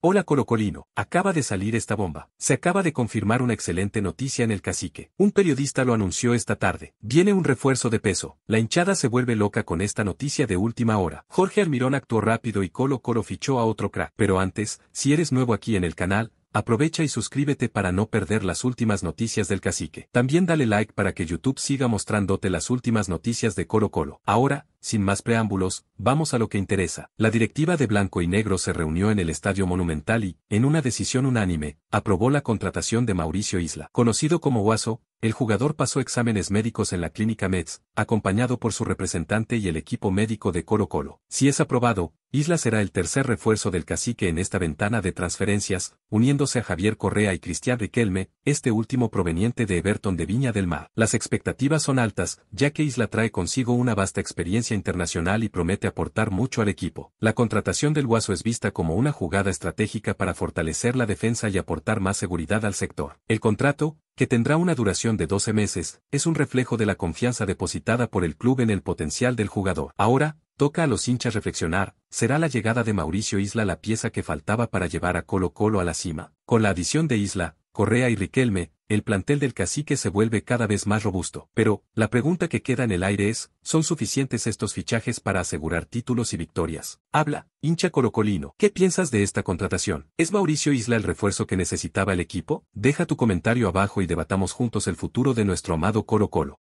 Hola Colino, acaba de salir esta bomba. Se acaba de confirmar una excelente noticia en el cacique. Un periodista lo anunció esta tarde. Viene un refuerzo de peso. La hinchada se vuelve loca con esta noticia de última hora. Jorge Almirón actuó rápido y Colo Colo fichó a otro crack. Pero antes, si eres nuevo aquí en el canal, aprovecha y suscríbete para no perder las últimas noticias del cacique. También dale like para que YouTube siga mostrándote las últimas noticias de Colo Colo. Ahora, sin más preámbulos, vamos a lo que interesa. La directiva de Blanco y Negro se reunió en el Estadio Monumental y, en una decisión unánime, aprobó la contratación de Mauricio Isla. Conocido como Guaso, el jugador pasó exámenes médicos en la clínica Metz, acompañado por su representante y el equipo médico de Coro Colo. Si es aprobado, Isla será el tercer refuerzo del cacique en esta ventana de transferencias, uniéndose a Javier Correa y Cristian Riquelme, este último proveniente de Everton de Viña del Mar. Las expectativas son altas, ya que Isla trae consigo una vasta experiencia internacional y promete aportar mucho al equipo. La contratación del Guaso es vista como una jugada estratégica para fortalecer la defensa y aportar más seguridad al sector. El contrato, que tendrá una duración de 12 meses, es un reflejo de la confianza depositada por el club en el potencial del jugador. Ahora, toca a los hinchas reflexionar, será la llegada de Mauricio Isla la pieza que faltaba para llevar a Colo Colo a la cima. Con la adición de Isla, Correa y Riquelme, el plantel del cacique se vuelve cada vez más robusto. Pero, la pregunta que queda en el aire es, ¿son suficientes estos fichajes para asegurar títulos y victorias? Habla, hincha corocolino. ¿Qué piensas de esta contratación? ¿Es Mauricio Isla el refuerzo que necesitaba el equipo? Deja tu comentario abajo y debatamos juntos el futuro de nuestro amado Coro Colo.